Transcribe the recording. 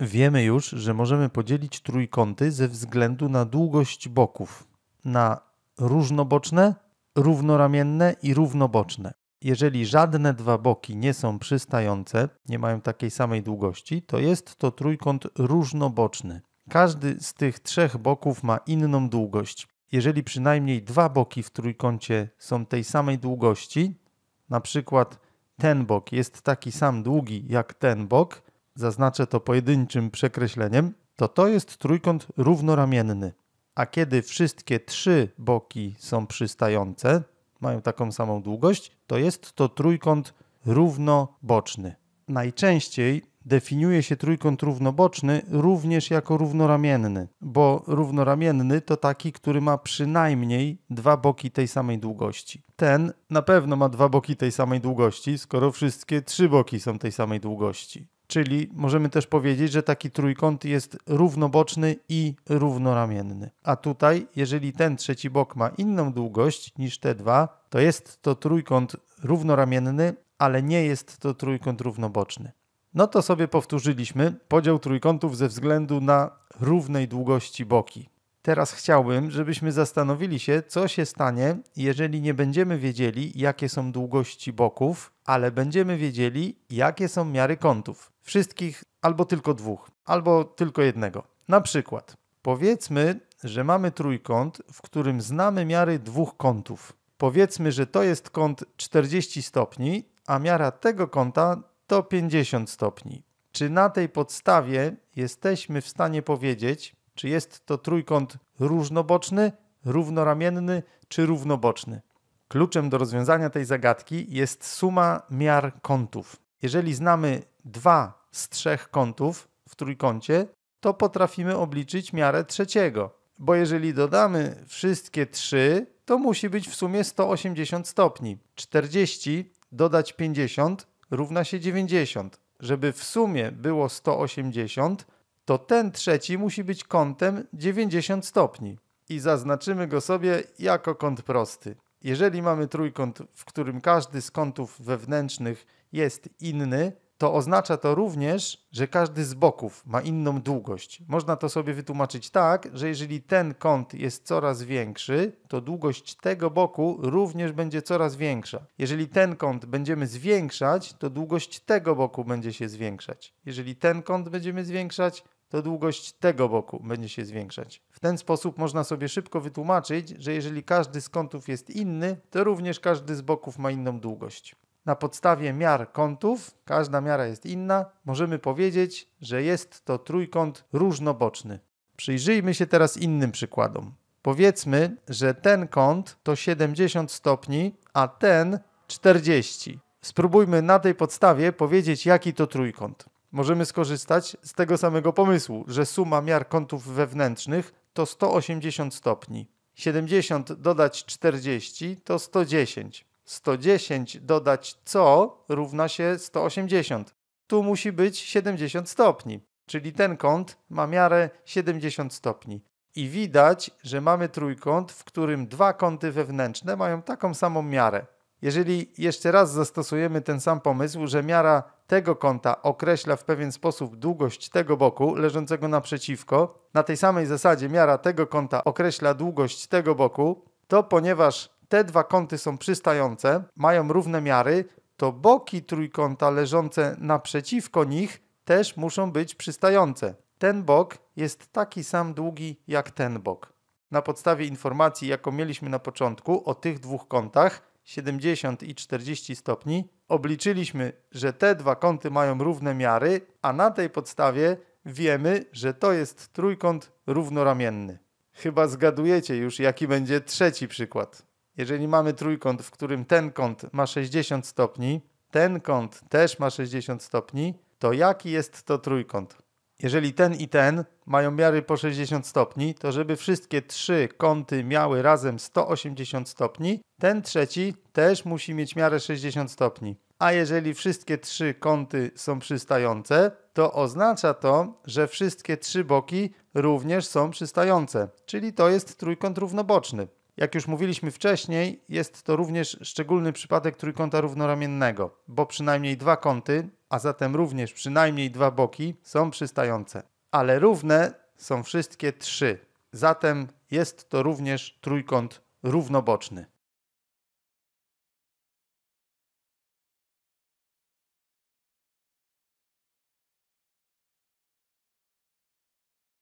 Wiemy już, że możemy podzielić trójkąty ze względu na długość boków na różnoboczne, równoramienne i równoboczne. Jeżeli żadne dwa boki nie są przystające, nie mają takiej samej długości, to jest to trójkąt różnoboczny. Każdy z tych trzech boków ma inną długość. Jeżeli przynajmniej dwa boki w trójkącie są tej samej długości, na przykład ten bok jest taki sam długi jak ten bok, zaznaczę to pojedynczym przekreśleniem, to to jest trójkąt równoramienny. A kiedy wszystkie trzy boki są przystające, mają taką samą długość, to jest to trójkąt równoboczny. Najczęściej definiuje się trójkąt równoboczny również jako równoramienny, bo równoramienny to taki, który ma przynajmniej dwa boki tej samej długości. Ten na pewno ma dwa boki tej samej długości, skoro wszystkie trzy boki są tej samej długości. Czyli możemy też powiedzieć, że taki trójkąt jest równoboczny i równoramienny. A tutaj, jeżeli ten trzeci bok ma inną długość niż te dwa, to jest to trójkąt równoramienny, ale nie jest to trójkąt równoboczny. No to sobie powtórzyliśmy podział trójkątów ze względu na równej długości boki. Teraz chciałbym, żebyśmy zastanowili się, co się stanie, jeżeli nie będziemy wiedzieli, jakie są długości boków ale będziemy wiedzieli, jakie są miary kątów. Wszystkich albo tylko dwóch, albo tylko jednego. Na przykład, powiedzmy, że mamy trójkąt, w którym znamy miary dwóch kątów. Powiedzmy, że to jest kąt 40 stopni, a miara tego kąta to 50 stopni. Czy na tej podstawie jesteśmy w stanie powiedzieć, czy jest to trójkąt różnoboczny, równoramienny czy równoboczny? Kluczem do rozwiązania tej zagadki jest suma miar kątów. Jeżeli znamy dwa z trzech kątów w trójkącie, to potrafimy obliczyć miarę trzeciego. Bo jeżeli dodamy wszystkie trzy, to musi być w sumie 180 stopni. 40 dodać 50 równa się 90. Żeby w sumie było 180, to ten trzeci musi być kątem 90 stopni. I zaznaczymy go sobie jako kąt prosty. Jeżeli mamy trójkąt, w którym każdy z kątów wewnętrznych jest inny, to oznacza to również, że każdy z boków ma inną długość. Można to sobie wytłumaczyć tak, że jeżeli ten kąt jest coraz większy, to długość tego boku również będzie coraz większa. Jeżeli ten kąt będziemy zwiększać, to długość tego boku będzie się zwiększać. Jeżeli ten kąt będziemy zwiększać, to długość tego boku będzie się zwiększać. W ten sposób można sobie szybko wytłumaczyć, że jeżeli każdy z kątów jest inny, to również każdy z boków ma inną długość. Na podstawie miar kątów, każda miara jest inna, możemy powiedzieć, że jest to trójkąt różnoboczny. Przyjrzyjmy się teraz innym przykładom. Powiedzmy, że ten kąt to 70 stopni, a ten 40. Spróbujmy na tej podstawie powiedzieć, jaki to trójkąt możemy skorzystać z tego samego pomysłu, że suma miar kątów wewnętrznych to 180 stopni. 70 dodać 40 to 110. 110 dodać co równa się 180. Tu musi być 70 stopni, czyli ten kąt ma miarę 70 stopni. I widać, że mamy trójkąt, w którym dwa kąty wewnętrzne mają taką samą miarę. Jeżeli jeszcze raz zastosujemy ten sam pomysł, że miara tego kąta określa w pewien sposób długość tego boku leżącego naprzeciwko, na tej samej zasadzie miara tego kąta określa długość tego boku, to ponieważ te dwa kąty są przystające, mają równe miary, to boki trójkąta leżące naprzeciwko nich też muszą być przystające. Ten bok jest taki sam długi jak ten bok. Na podstawie informacji, jaką mieliśmy na początku o tych dwóch kątach, 70 i 40 stopni, obliczyliśmy, że te dwa kąty mają równe miary, a na tej podstawie wiemy, że to jest trójkąt równoramienny. Chyba zgadujecie już, jaki będzie trzeci przykład. Jeżeli mamy trójkąt, w którym ten kąt ma 60 stopni, ten kąt też ma 60 stopni, to jaki jest to trójkąt? jeżeli ten i ten mają miary po 60 stopni, to żeby wszystkie trzy kąty miały razem 180 stopni, ten trzeci też musi mieć miarę 60 stopni. A jeżeli wszystkie trzy kąty są przystające, to oznacza to, że wszystkie trzy boki również są przystające, czyli to jest trójkąt równoboczny. Jak już mówiliśmy wcześniej, jest to również szczególny przypadek trójkąta równoramiennego, bo przynajmniej dwa kąty a zatem również przynajmniej dwa boki są przystające, ale równe są wszystkie trzy. Zatem jest to również trójkąt równoboczny.